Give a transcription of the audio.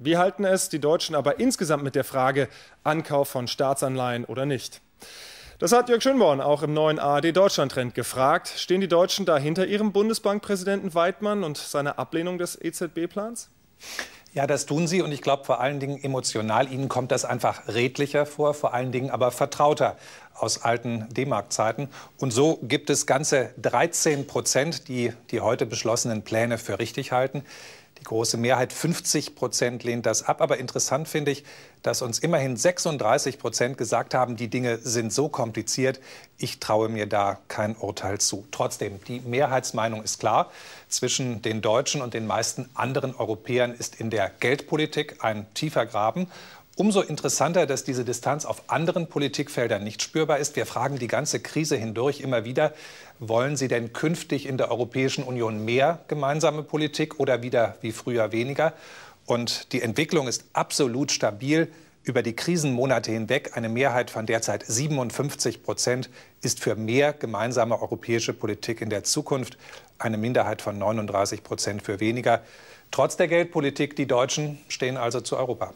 Wie halten es, die Deutschen aber insgesamt mit der Frage Ankauf von Staatsanleihen oder nicht. Das hat Jörg Schönborn auch im neuen ARD Deutschland-Trend gefragt. Stehen die Deutschen da hinter ihrem Bundesbankpräsidenten Weidmann und seiner Ablehnung des EZB-Plans? Ja, das tun sie und ich glaube vor allen Dingen emotional. Ihnen kommt das einfach redlicher vor, vor allen Dingen aber vertrauter aus alten D-Mark-Zeiten. Und so gibt es ganze 13 Prozent, die die heute beschlossenen Pläne für richtig halten. Die große Mehrheit, 50 Prozent, lehnt das ab. Aber interessant finde ich, dass uns immerhin 36 Prozent gesagt haben, die Dinge sind so kompliziert, ich traue mir da kein Urteil zu. Trotzdem, die Mehrheitsmeinung ist klar. Zwischen den Deutschen und den meisten anderen Europäern ist in der Geldpolitik ein tiefer Graben. Umso interessanter, dass diese Distanz auf anderen Politikfeldern nicht spürbar ist. Wir fragen die ganze Krise hindurch immer wieder, wollen Sie denn künftig in der Europäischen Union mehr gemeinsame Politik oder wieder wie früher weniger? Und die Entwicklung ist absolut stabil. Über die Krisenmonate hinweg eine Mehrheit von derzeit 57 Prozent ist für mehr gemeinsame europäische Politik in der Zukunft, eine Minderheit von 39 Prozent für weniger. Trotz der Geldpolitik, die Deutschen stehen also zu Europa.